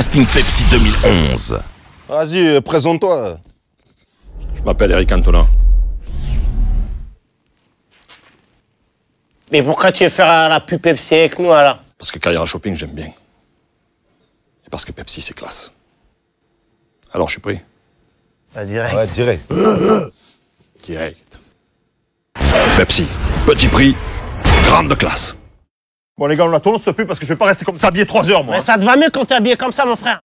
Casting Pepsi 2011. Vas-y, euh, présente-toi. Je m'appelle Eric Antonin Mais pourquoi tu veux faire la pub Pepsi avec nous alors Parce que Carrière Shopping, j'aime bien. Et parce que Pepsi, c'est classe. Alors, je suis pris bah, Ouais, direct. direct. Pepsi, petit prix, grande classe. Bon, les gars, on la tourne, ça peut parce que je vais pas rester comme ça habillé trois heures, moi. Mais hein. ça te va mieux quand t'es habillé comme ça, mon frère.